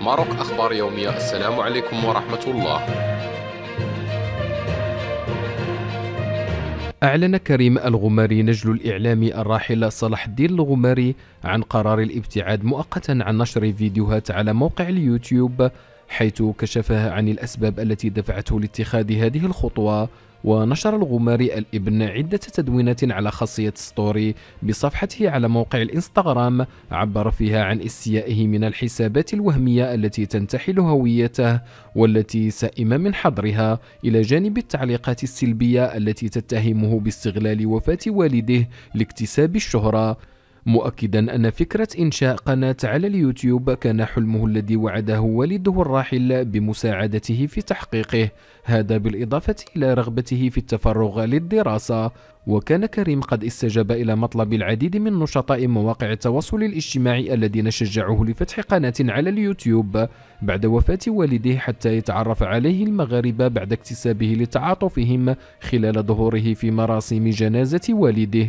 ماروك أخبار يومية السلام عليكم ورحمة الله أعلن كريم الغماري نجل الإعلامي الراحل صلاح الدين الغماري عن قرار الابتعاد مؤقتا عن نشر فيديوهات على موقع اليوتيوب حيث كشفها عن الأسباب التي دفعته لاتخاذ هذه الخطوة ونشر الغماري الابن عدة تدوينات على خاصية ستوري بصفحته على موقع الإنستغرام عبر فيها عن استيائه من الحسابات الوهمية التي تنتحل هويته والتي سئم من حظرها إلى جانب التعليقات السلبية التي تتهمه باستغلال وفاة والده لاكتساب الشهرة مؤكدا أن فكرة إنشاء قناة على اليوتيوب كان حلمه الذي وعده والده الراحل بمساعدته في تحقيقه هذا بالإضافة إلى رغبته في التفرغ للدراسة وكان كريم قد استجاب إلى مطلب العديد من نشطاء مواقع التواصل الاجتماعي الذين شجعوه لفتح قناة على اليوتيوب بعد وفاة والده حتى يتعرف عليه المغاربة بعد اكتسابه لتعاطفهم خلال ظهوره في مراسم جنازة والده